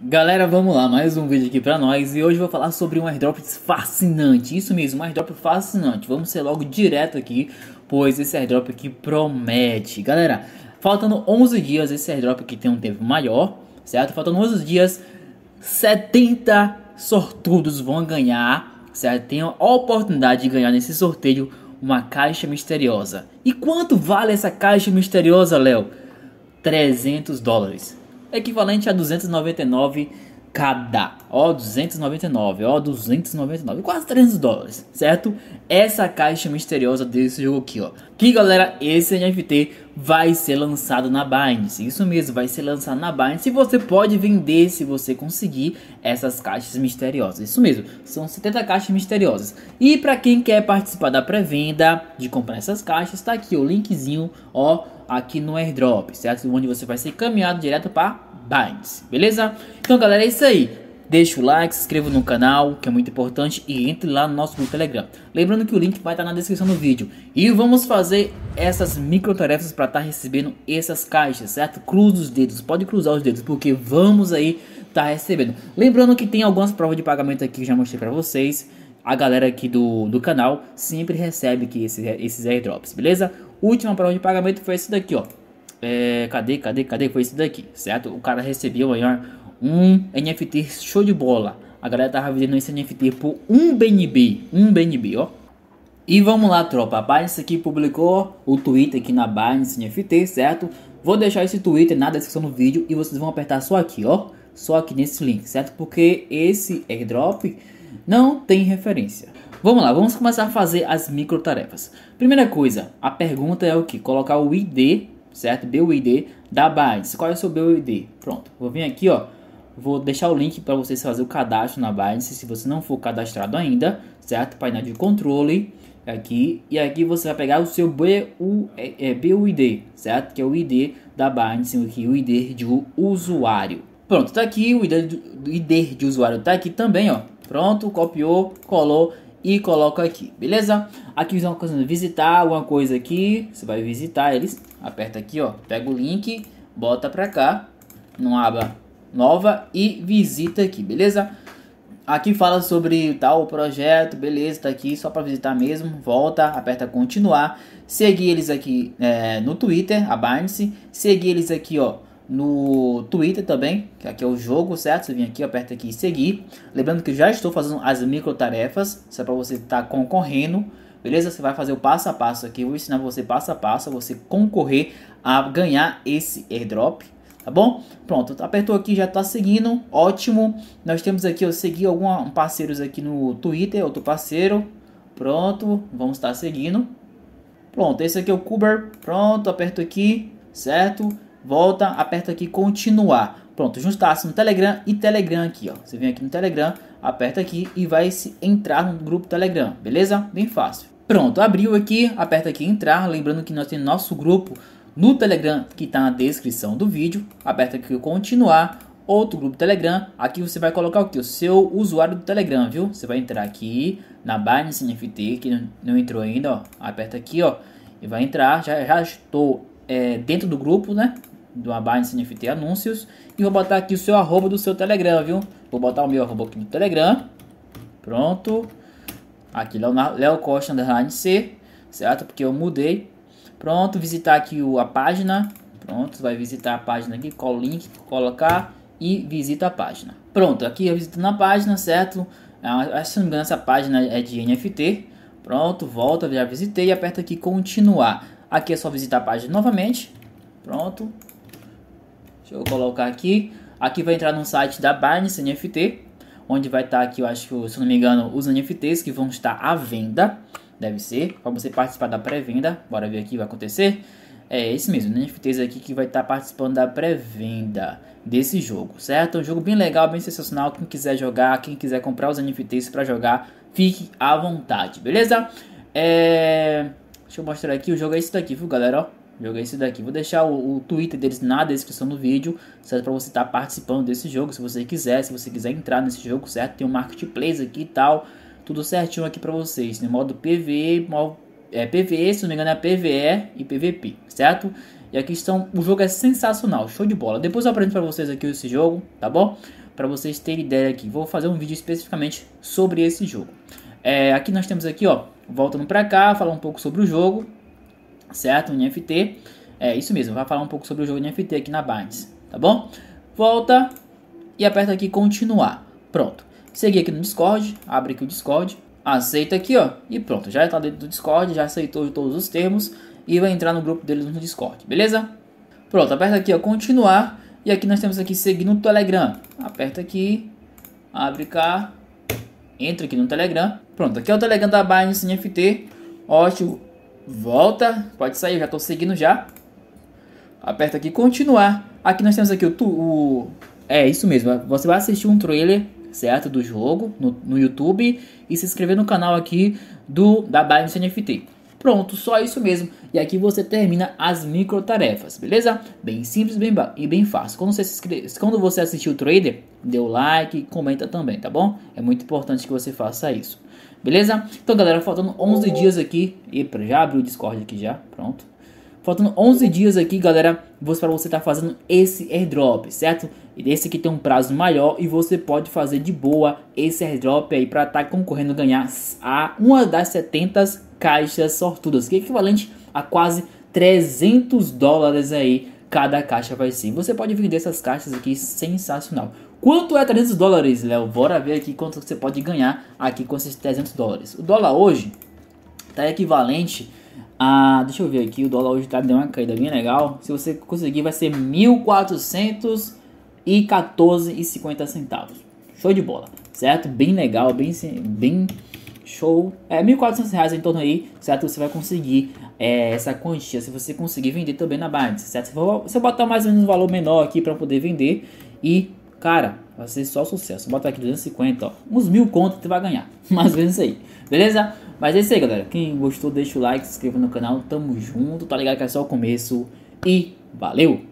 Galera, vamos lá, mais um vídeo aqui pra nós e hoje vou falar sobre um airdrop fascinante, isso mesmo, um airdrop fascinante, vamos ser logo direto aqui, pois esse airdrop aqui promete. Galera, faltando 11 dias, esse airdrop aqui tem um tempo maior, certo? Faltando 11 dias, 70 sortudos vão ganhar, certo? Tem a oportunidade de ganhar nesse sorteio uma caixa misteriosa. E quanto vale essa caixa misteriosa, Léo? 300 dólares equivalente a 299 cada. Ó, 299, ó, 299, quase 300 dólares, certo? Essa caixa misteriosa desse jogo aqui, ó. Que galera, esse NFT vai ser lançado na Binance. Isso mesmo, vai ser lançado na Binance. E você pode vender se você conseguir essas caixas misteriosas. Isso mesmo, são 70 caixas misteriosas. E para quem quer participar da pré-venda de comprar essas caixas, tá aqui o linkzinho, ó aqui no airdrop, certo? Onde você vai ser caminhado direto para Binds, beleza? Então, galera, é isso aí. Deixa o like, se inscreva no canal, que é muito importante, e entre lá no nosso grupo Telegram. Lembrando que o link vai estar tá na descrição do vídeo. E vamos fazer essas micro tarefas para estar tá recebendo essas caixas, certo? Cruza os dedos, pode cruzar os dedos, porque vamos aí estar tá recebendo. Lembrando que tem algumas provas de pagamento aqui que já mostrei para vocês. A galera aqui do, do canal sempre recebe aqui esses, esses airdrops, beleza? Última prova de pagamento foi esse daqui, ó. É, cadê, cadê, cadê? Foi esse daqui, certo? O cara recebeu aí, ó, um NFT show de bola. A galera tava vendendo esse NFT por um BNB, um BNB, ó. E vamos lá, tropa. A Binance aqui publicou o Twitter aqui na Binance NFT, certo? Vou deixar esse Twitter na descrição do vídeo e vocês vão apertar só aqui, ó. Só aqui nesse link, certo? Porque esse airdrop não tem referência. Vamos lá, vamos começar a fazer as micro tarefas. Primeira coisa, a pergunta é o que? Colocar o ID, certo? BUID da Binance. Qual é o seu BUID? Pronto, vou vir aqui, ó. Vou deixar o link para vocês fazer o cadastro na Binance, se você não for cadastrado ainda, certo? Painel de controle aqui e aqui você vai pegar o seu BU, é, é BUID, certo? Que é o ID da Binance, o ID de usuário. Pronto, tá aqui o ID, do ID de usuário, tá aqui também, ó. Pronto, copiou, colou e coloco aqui, beleza? Aqui eles vão visitar alguma coisa aqui, você vai visitar eles, aperta aqui, ó, pega o link, bota pra cá, numa aba nova e visita aqui, beleza? Aqui fala sobre tal projeto, beleza, tá aqui só para visitar mesmo, volta, aperta continuar, seguir eles aqui é, no Twitter, a Binance, seguir eles aqui, ó, no Twitter também, que aqui é o jogo, certo? Você vem aqui, aperta aqui em seguir. Lembrando que já estou fazendo as micro tarefas, só é para você estar tá concorrendo, beleza? Você vai fazer o passo a passo aqui, eu vou ensinar você passo a passo, você concorrer a ganhar esse airdrop, tá bom? Pronto, apertou aqui, já está seguindo, ótimo. Nós temos aqui, eu segui alguns parceiros aqui no Twitter, outro parceiro, pronto, vamos estar tá seguindo. Pronto, esse aqui é o Kuber, pronto, aperto aqui, certo? volta, aperta aqui continuar. Pronto, juntar-se no Telegram e Telegram aqui, ó. Você vem aqui no Telegram, aperta aqui e vai se entrar no grupo Telegram, beleza? Bem fácil. Pronto, abriu aqui, aperta aqui entrar, lembrando que nós temos nosso grupo no Telegram que está na descrição do vídeo, aperta aqui continuar, outro grupo Telegram, aqui você vai colocar o que? O seu usuário do Telegram, viu? Você vai entrar aqui na Binance NFT, que não, entrou ainda, ó. Aperta aqui, ó, e vai entrar, já, já estou é, dentro do grupo, né? do Abinance NFT Anúncios. E vou botar aqui o seu arroba do seu Telegram, viu? Vou botar o meu arroba aqui do Telegram. Pronto. Aqui, Léo Costa, underline C. Certo? Porque eu mudei. Pronto, visitar aqui o, a página. Pronto, vai visitar a página aqui. Cola o link, colocar e visita a página. Pronto, aqui eu visito na página, certo? Ah, ah, se não essa página é de NFT. Pronto, volta, já visitei e aperta aqui continuar. Aqui é só visitar a página novamente. Pronto, Deixa eu colocar aqui. Aqui vai entrar no site da Binance NFT, onde vai estar tá aqui, eu acho, se não me engano, os NFTs que vão estar à venda. Deve ser, para você participar da pré-venda. Bora ver aqui o que vai acontecer. É esse mesmo, NFTs aqui que vai estar tá participando da pré-venda desse jogo, certo? Um jogo bem legal, bem sensacional. Quem quiser jogar, quem quiser comprar os NFTs para jogar, fique à vontade, beleza? É... Deixa eu mostrar aqui, o jogo é esse daqui, viu galera? Ó. Jogo é esse daqui. Vou deixar o, o Twitter deles na descrição do vídeo, certo? Pra você estar tá participando desse jogo, se você quiser, se você quiser entrar nesse jogo, certo? Tem um marketplace aqui e tal, tudo certinho aqui pra vocês. No né? modo PVE, modo, é, PVE, se não me engano é PVE e PVP, certo? E aqui estão, o jogo é sensacional, show de bola. Depois eu apresento pra vocês aqui esse jogo, tá bom? Pra vocês terem ideia aqui, vou fazer um vídeo especificamente sobre esse jogo. É, aqui nós temos aqui, ó, voltando pra cá, falar um pouco sobre o jogo, certo? NFT. É isso mesmo, vai falar um pouco sobre o jogo NFT aqui na Binance, tá bom? Volta e aperta aqui continuar. Pronto. Seguir aqui no Discord, abre aqui o Discord, aceita aqui, ó, e pronto, já está dentro do Discord, já aceitou todos os termos e vai entrar no grupo deles no Discord, beleza? Pronto, aperta aqui, ó, continuar, e aqui nós temos aqui seguir no Telegram. Aperta aqui, abre cá, entra aqui no Telegram. Pronto, aqui é o Telegram da Binance NFT. Ótimo, Volta. Pode sair, já estou seguindo já. Aperta aqui continuar. Aqui nós temos aqui o, o... É, isso mesmo. Você vai assistir um trailer, certo? Do jogo no, no YouTube. E se inscrever no canal aqui do da Binance NFT. Pronto, só isso mesmo. E aqui você termina as micro tarefas, beleza? Bem simples bem e bem fácil. Quando você, se inscreve, quando você assistiu o trader, dê o like e comenta também, tá bom? É muito importante que você faça isso. Beleza? Então, galera, faltando 11 dias aqui. para já abriu o Discord aqui já. Pronto. Faltando 11 dias aqui, galera, para você estar tá fazendo esse airdrop, certo? Esse aqui tem um prazo maior e você pode fazer de boa esse airdrop aí para estar tá concorrendo a ganhar a uma das 70 caixas sortudas, que é equivalente a quase 300 dólares aí cada caixa vai ser. Você pode vender essas caixas aqui, sensacional. Quanto é 300 dólares, Léo? Bora ver aqui quanto você pode ganhar aqui com esses 300 dólares. O dólar hoje tá equivalente a... Deixa eu ver aqui, o dólar hoje tá, deu uma caída bem legal. Se você conseguir, vai ser 1.414,50 centavos. Show de bola, certo? Bem legal, bem... bem show. É, 1.400 reais em torno aí, certo? Você vai conseguir é, essa quantia se você conseguir vender também na Binance, certo? Você botar mais ou menos um valor menor aqui para poder vender e, cara, vai ser só sucesso. Bota aqui 250, ó. Uns mil conto você vai ganhar. Mais ou menos isso aí, beleza? Mas é isso aí, galera. Quem gostou, deixa o like, se inscreva no canal. Tamo junto, tá ligado que é só o começo. E valeu!